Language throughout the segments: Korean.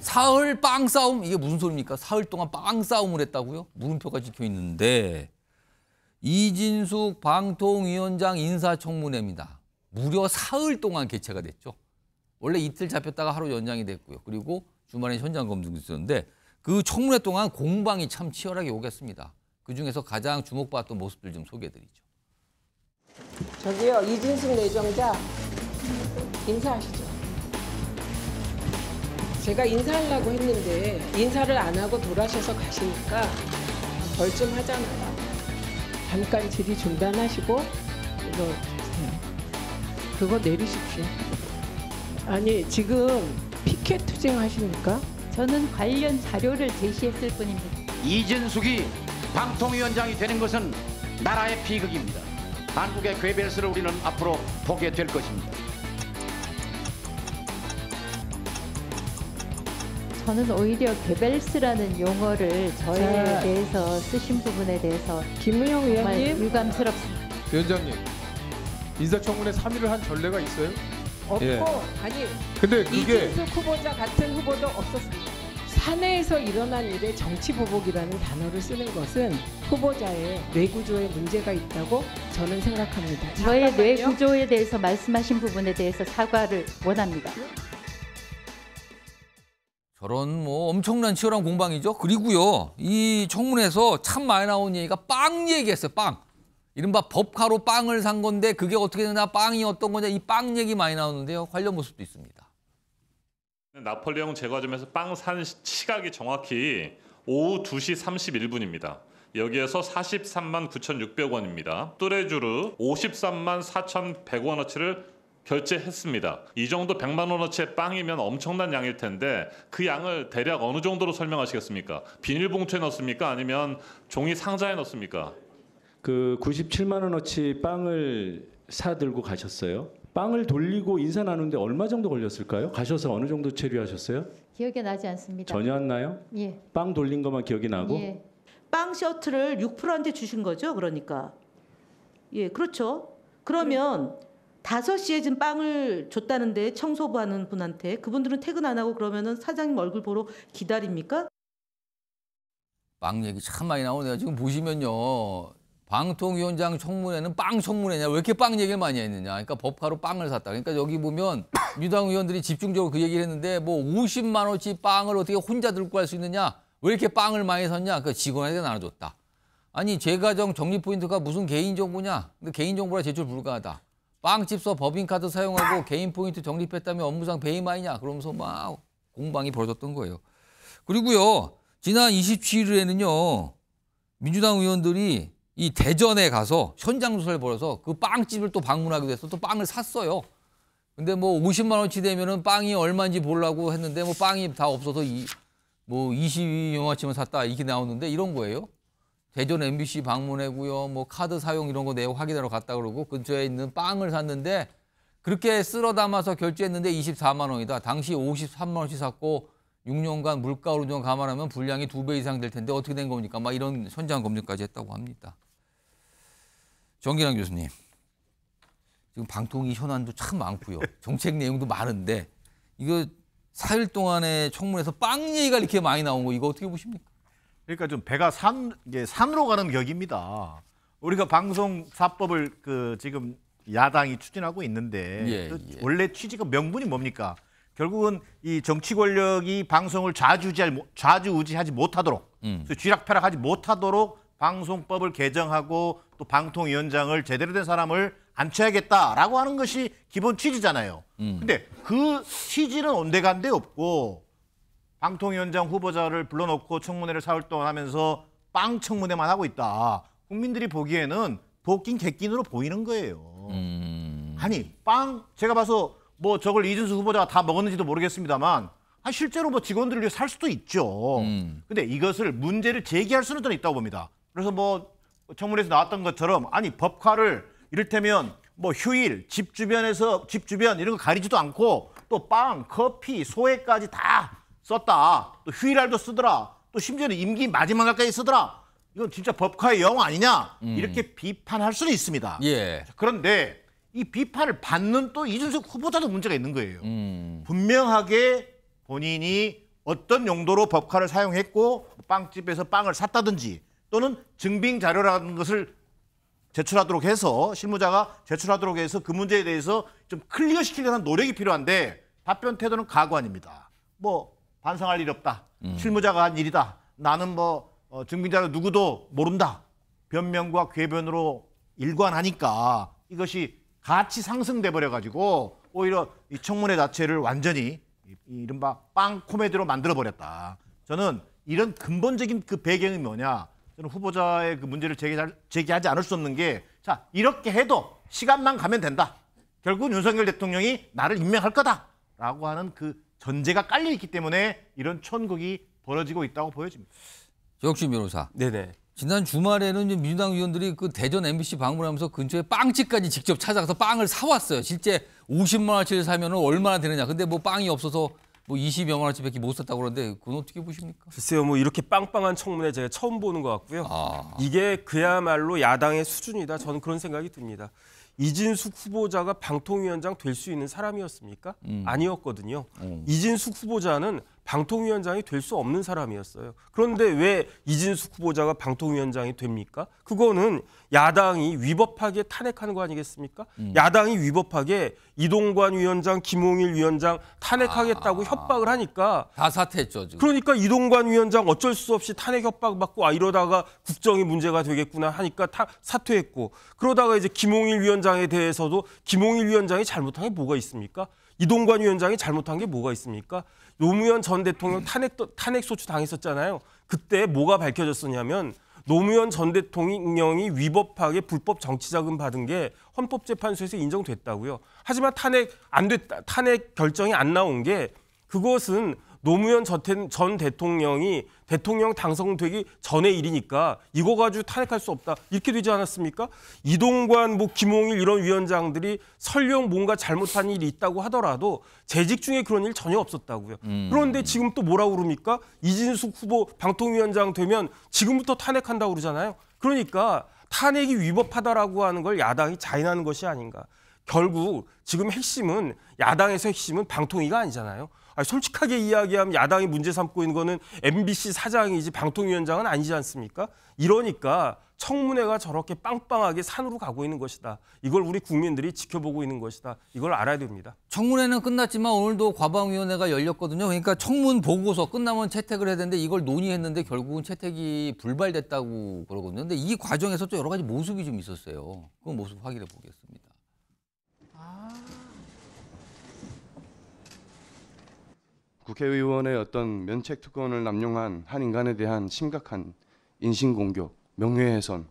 사흘 빵 싸움 이게 무슨 소리입니까? 사흘 동안 빵 싸움을 했다고요? 물음표가 찍혀 있는데 이진숙 방통위원장 인사청문회입니다. 무려 사흘 동안 개최가 됐죠. 원래 이틀 잡혔다가 하루 연장이 됐고요. 그리고 주말에 현장 검증도 있었는데 그 청문회 동안 공방이 참 치열하게 오겠습니다. 그중에서 가장 주목받았던 모습들 좀 소개해드리죠. 저기요 이진숙 내정자 인사하시죠. 제가 인사하려고 했는데 인사를 안 하고 돌아셔서 가시니까 벌좀 하잖아요. 잠깐 질의 중단하시고 이거 주세요. 그거 내리십시오. 아니 지금 피켓 투쟁 하십니까? 저는 관련 자료를 제시했을 뿐입니다. 이진숙이 방통위원장이 되는 것은 나라의 비극입니다. 한국의 괴벨스를 우리는 앞으로 보게 될 것입니다. 저는 오히려 개벨스라는 용어를 저에 자. 대해서 쓰신 부분에 대해서 김은영 정 위원님, 유감스럽습니다. 위원장님 인사청문회 3위를 한 전례가 있어요? 없고 예. 아니 근데 그게 이진숙 후보자 같은 후보도 없었습니다. 사내에서 일어난 일에 정치 보복이라는 단어를 쓰는 것은 후보자의 뇌구조에 문제가 있다고 저는 생각합니다. 저의 잠깐만요. 뇌 구조에 대해서 말씀하신 부분에 대해서 사과를 원합니다. 저런 뭐 엄청난 치열한 공방이죠. 그리고요. 이 청문회에서 참 많이 나온 얘기가 빵 얘기했어요. 빵. 이른바 법카로 빵을 산 건데 그게 어떻게 되나 빵이 어떤 거냐 이 빵 얘기 많이 나오는데요. 관련 모습도 있습니다. 나폴레옹 제과점에서 빵 산 시각이 정확히 오후 2시 31분입니다. 여기에서 43만 9,600원입니다. 뚜레쥬르 53만 4,100원어치를 결제했습니다. 이 정도 100만 원어치의 빵이면 엄청난 양일 텐데 그 양을 대략 어느 정도로 설명하시겠습니까? 비닐봉투에 넣습니까? 아니면 종이 상자에 넣습니까? 그 97만 원어치 빵을 사 들고 가셨어요. 빵을 돌리고 인사 나누는데 얼마 정도 걸렸을까요? 가셔서 어느 정도 체류하셨어요? 기억이 나지 않습니다. 전혀 안 나요? 예. 빵 돌린 것만 기억이 나고? 예. 빵 셔틀을 6%한테 주신 거죠? 그러니까. 예, 그렇죠. 그러면 그래. 5 시에 지금 빵을 줬다는데 청소부 하는 분한테 그분들은 퇴근 안 하고 그러면은 사장님 얼굴 보러 기다립니까? 빵 얘기 참 많이 나오네요. 지금 보시면요. 방통위원장 청문회는 빵 청문회냐 왜 이렇게 빵 얘기를 많이 했느냐 그러니까 법카로 빵을 샀다 그러니까 여기 보면 유당 의원들이 집중적으로 그 얘기를 했는데 뭐 50만 원치 빵을 어떻게 혼자 들고 갈 수 있느냐 왜 이렇게 빵을 많이 샀냐 그러니까 직원에게 나눠줬다 아니 제가정 정리 포인트가 무슨 개인 정보냐 근데 개인 정보라 제출 불가하다 빵집서 법인카드 사용하고 개인 포인트 적립했다면 업무상 배임 아니냐 그러면서 막 공방이 벌어졌던 거예요. 그리고요 지난 27일에는요 민주당 의원들이 이 대전에 가서 현장 조사를 벌여서 그 빵집을 또 방문하기도 해서 또 빵을 샀어요. 근데 뭐 50만 원치 되면은 빵이 얼마인지 보려고 했는데 뭐 빵이 다 없어서 이뭐 20만 원치만 샀다 이렇게 나오는데 이런 거예요. 대전 MBC 방문했고요. 뭐 카드 사용 이런 거 내역 확인하러 갔다 그러고 근처에 있는 빵을 샀는데 그렇게 쓸어 담아서 결제했는데 24만 원이다. 당시 53만 원씩 샀고 6년간 물가 오르정 감안하면 분량이 두 배 이상 될 텐데 어떻게 된 겁니까? 막 이런 현장 검증까지 했다고 합니다. 정기랑 교수님. 지금 방통위 현안도 참 많고요. 정책 내용도 많은데 이거 4일 동안에 청문회에서 빵 얘기가 이렇게 많이 나온 거 이거 어떻게 보십니까? 그러니까 좀 배가 산, 산으로 가는 격입니다. 우리가 방송사법을 그 지금 야당이 추진하고 있는데 예, 그 예. 원래 취지가 명분이 뭡니까? 결국은 이 정치 권력이 방송을 좌지우지할, 좌지우지하지 못하도록 음. 그 쥐락펴락하지 못하도록 방송법을 개정하고 또 방통위원장을 제대로 된 사람을 앉혀야겠다라고 하는 것이 기본 취지잖아요. 음. 근데 그 취지는 온데간데 없고 방통위원장 후보자를 불러놓고 청문회를 사흘 동안 하면서 빵 청문회만 하고 있다. 국민들이 보기에는 복긴 객긴으로 보이는 거예요. 음... 아니 빵 제가 봐서 뭐 저걸 이준수 후보자가 다 먹었는지도 모르겠습니다만 아, 실제로 뭐 직원들을 위해 살 수도 있죠. 음. 근데 이것을 문제를 제기할 수는 있다고 봅니다. 그래서 뭐 청문회에서 나왔던 것처럼 아니 법화를 이를테면 뭐 휴일, 집 주변에서 집 주변 이런 거 가리지도 않고 또 빵, 커피, 소액까지다 썼다. 또 휴일날도 쓰더라. 또 심지어는 임기 마지막 날까지 쓰더라. 이건 진짜 법카의 영 아니냐 음. 이렇게 비판할 수는 있습니다. 예. 그런데 이 비판을 받는 또 이준석 후보자도 문제가 있는 거예요. 음. 분명하게 본인이 어떤 용도로 법카를 사용했고 빵집에서 빵을 샀다든지 또는 증빙 자료라는 것을 제출하도록 해서 실무자가 제출하도록 해서 그 문제에 대해서 좀 클리어 시키려는 노력이 필요한데 답변 태도는 가관입니다. 뭐 반성할 일 없다. 음. 실무자가 한 일이다. 나는 뭐 어, 증빙자로 누구도 모른다. 변명과 궤변으로 일관하니까 이것이 같이 상승돼 버려 가지고 오히려 이 청문회 자체를 완전히 이른바 빵 코미디로 만들어 버렸다. 저는 이런 근본적인 그 배경이 뭐냐? 저는 후보자의 그 문제를 제기, 하지 않을 수 없는 게 자, 이렇게 해도 시간만 가면 된다. 결국 윤석열 대통령이 나를 임명할 거다라고 하는 그 전제가 깔려 있기 때문에 이런 천국이 벌어지고 있다고 보여집니다. 역시 변호사. 네네. 지난 주말에는 민주당 의원들이 그 대전 MBC 방문하면서 근처에 빵집까지 직접 찾아가서 빵을 사왔어요. 실제 50만 원치를 사면 얼마나 되느냐. 근데 뭐 빵이 없어서 뭐 20여만 원짜리밖에 못 샀다고 그러는데 그건 어떻게 보십니까? 글쎄요, 뭐 이렇게 빵빵한 청문회 제가 처음 보는 것 같고요. 아. 이게 그야말로 야당의 수준이다. 저는 그런 생각이 듭니다. 이진숙 후보자가 방통위원장 될 수 있는 사람이었습니까? 음. 아니었거든요. 음. 이진숙 후보자는 방통위원장이 될 수 없는 사람이었어요. 그런데 왜 이진숙 후보자가 방통위원장이 됩니까? 그거는 야당이 위법하게 탄핵하는 거 아니겠습니까? 음. 야당이 위법하게 이동관 위원장, 김홍일 위원장 탄핵하겠다고 아, 협박을 하니까 다 사퇴했죠. 지금. 그러니까 이동관 위원장 어쩔 수 없이 탄핵 협박 받고 아 이러다가 국정이 문제가 되겠구나 하니까 타, 사퇴했고 그러다가 이제 김홍일 위원장에 대해서도 김홍일 위원장이 잘못한 게 뭐가 있습니까? 이동관 위원장이 잘못한 게 뭐가 있습니까? 노무현 전 대통령 탄핵 탄핵 소추 당했었잖아요. 그때 뭐가 밝혀졌었냐면 노무현 전 대통령이 위법하게 불법 정치자금 받은 게 헌법재판소에서 인정됐다고요. 하지만 탄핵 안 됐다 탄핵 결정이 안 나온 게 그것은 노무현 전 대통령이 대통령 당선되기 전의 일이니까 이거 가지고 탄핵할 수 없다. 이렇게 되지 않았습니까? 이동관, 뭐 김홍일 이런 위원장들이 설령 뭔가 잘못한 일이 있다고 하더라도 재직 중에 그런 일 전혀 없었다고요. 음. 그런데 지금 또 뭐라 그럽니까? 이진숙 후보 방통위원장 되면 지금부터 탄핵한다고 그러잖아요. 그러니까 탄핵이 위법하다라고 하는 걸 야당이 자인하는 것이 아닌가. 결국 지금 핵심은 야당에서 핵심은 방통위가 아니잖아요. 아니, 솔직하게 이야기하면 야당이 문제 삼고 있는 거는 MBC 사장이지 방통위원장은 아니지 않습니까? 이러니까 청문회가 저렇게 빵빵하게 산으로 가고 있는 것이다. 이걸 우리 국민들이 지켜보고 있는 것이다. 이걸 알아야 됩니다. 청문회는 끝났지만 오늘도 과방위원회가 열렸거든요. 그러니까 청문 보고서 끝나면 채택을 해야 되는데 이걸 논의했는데 결국은 채택이 불발됐다고 그러거든요. 근데 이 과정에서 또 여러 가지 모습이 좀 있었어요. 그 모습 확인해 보겠습니다. 국회의원의 어떤 면책 특권을 남용한 한 인간에 대한 심각한 인신 공격, 명예훼손,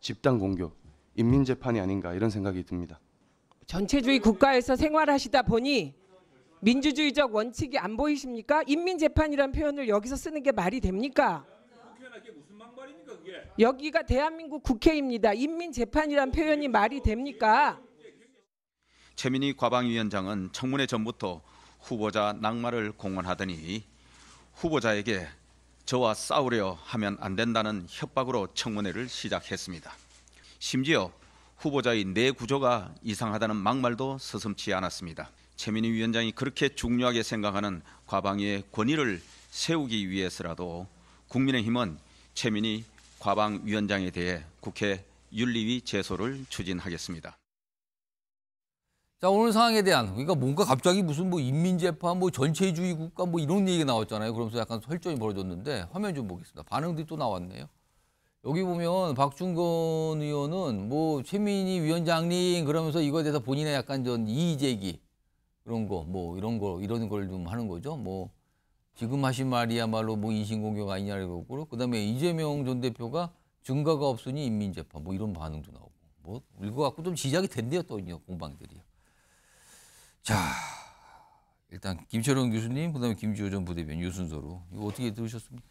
집단 공격, 인민 재판이 아닌가 이런 생각이 듭니다. 전체주의 국가에서 생활하시다 보니 민주주의적 원칙이 안 보이십니까? 인민 재판이란 표현을 여기서 쓰는 게 말이 됩니까? 여기가 대한민국 국회입니다. 인민 재판이란 표현이 말이 됩니까? 최민희 과방위원장은 청문회 전부터 후보자 낙마를 공언하더니 후보자에게 저와 싸우려 하면 안 된다는 협박으로 청문회를 시작했습니다. 심지어 후보자의 내 구조가 이상하다는 막말도 서슴치 않았습니다. 최민희 위원장이 그렇게 중요하게 생각하는 과방위의 권위를 세우기 위해서라도 국민의힘은 최민희 과방위원장에 대해 국회 윤리위 제소를 추진하겠습니다. 자 오늘 상황에 대한 그러니까 뭔가 갑자기 무슨 뭐 인민재판 뭐 전체주의 국가 뭐 이런 얘기가 나왔잖아요 그러면서 약간 설전이 벌어졌는데 화면 좀 보겠습니다 반응들이 또 나왔네요 여기 보면 박중건 의원은 뭐 최민희 위원장님 그러면서 이거에 대해서 본인의 약간 전 이의제기 그런 거 뭐 이런 거 이런 걸 좀 하는 거죠 뭐 지금 하신 말이야말로 뭐 인신공격 아니냐고 그러고 그다음에 이재명 전 대표가 증거가 없으니 인민재판 뭐 이런 반응도 나오고 뭐 이거 갖고 좀 지작이 된대요 또 공방들이 자, 일단 김철원 교수님, 그다음에 김지호 전 부대변 유 순서로 이거 어떻게 들으셨습니까?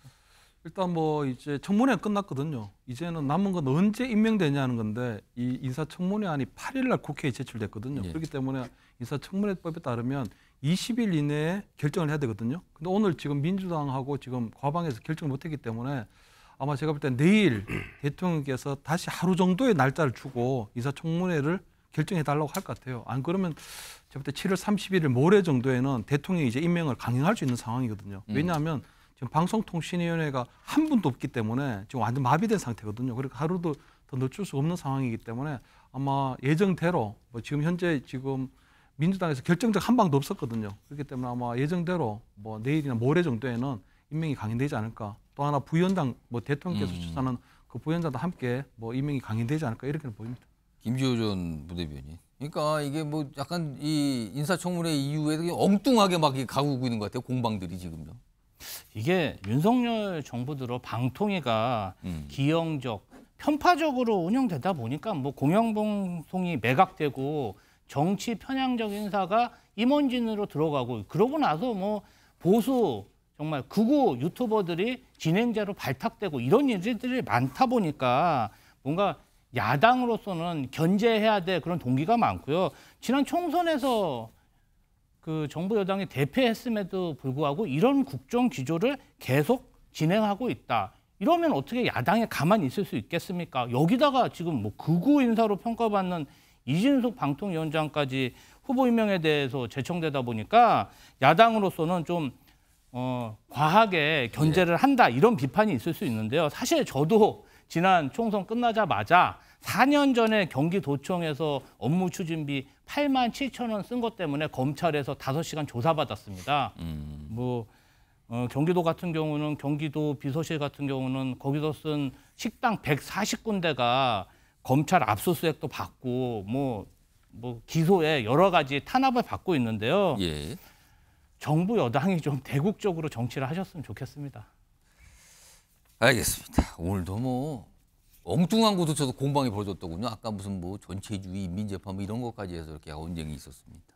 일단 뭐 이제 청문회 끝났거든요. 이제는 남은 건 언제 임명되냐는 건데 이 인사청문회안이 8일날 국회에 제출됐거든요. 예. 그렇기 때문에 인사청문회법에 따르면 20일 이내에 결정을 해야 되거든요. 근데 오늘 지금 민주당하고 지금 과방에서 결정을 못했기 때문에 아마 제가 볼 때 내일 대통령께서 다시 하루 정도의 날짜를 주고 인사청문회를 결정해 달라고 할 것 같아요. 안 그러면 저부터 7월 31일 모레 정도에는 대통령이 이제 임명을 강행할 수 있는 상황이거든요. 음. 왜냐하면 지금 방송통신위원회가 한 분도 없기 때문에 지금 완전 마비된 상태거든요. 그러니까 하루도 더 늦출 수 없는 상황이기 때문에 아마 예정대로 뭐 지금 현재 지금 민주당에서 결정적 한 방도 없었거든요. 그렇기 때문에 아마 예정대로 뭐 내일이나 모레 정도에는 임명이 강행되지 않을까. 또 하나 부위원장 뭐 대통령께서 음. 추천하는 그 부위원장도 함께 뭐 임명이 강행되지 않을까 이렇게 보입니다. 김지호 전 부대변인. 그러니까 이게 뭐 약간 이 인사청문회 이후에 엉뚱하게 막 가고 있는 것 같아요. 공방들이 지금요. 이게 윤석열 정부 들어 방통위가 음. 기형적, 편파적으로 운영되다 보니까 뭐 공영방송이 매각되고 정치 편향적 인사가 임원진으로 들어가고 그러고 나서 뭐 보수 정말 극우 유튜버들이 진행자로 발탁되고 이런 일들이 많다 보니까 뭔가 야당으로서는 견제해야 될 그런 동기가 많고요. 지난 총선에서 그 정부 여당이 대패했음에도 불구하고 이런 국정 기조를 계속 진행하고 있다. 이러면 어떻게 야당에 가만히 있을 수 있겠습니까? 여기다가 지금 뭐 극우 인사로 평가받는 이진숙 방통위원장까지 후보 임명에 대해서 제청되다 보니까 야당으로서는 좀 어, 과하게 견제를 네. 한다 이런 비판이 있을 수 있는데요. 사실 저도 지난 총선 끝나자마자 4년 전에 경기도청에서 업무 추진비 8만 7천 원 쓴 것 때문에 검찰에서 5시간 조사받았습니다. 음. 뭐 어, 경기도 같은 경우는 경기도 비서실 같은 경우는 거기서 쓴 식당 140군데가 검찰 압수수색도 받고 뭐뭐 뭐 기소에 여러 가지 탄압을 받고 있는데요. 예. 정부 여당이 좀 대국적으로 정치를 하셨으면 좋겠습니다. 알겠습니다. 오늘도 뭐 엉뚱한 곳에서도 공방이 벌어졌더군요. 아까 무슨 뭐 전체주의, 민재판 뭐 이런 것까지 해서 이렇게 언쟁이 있었습니다.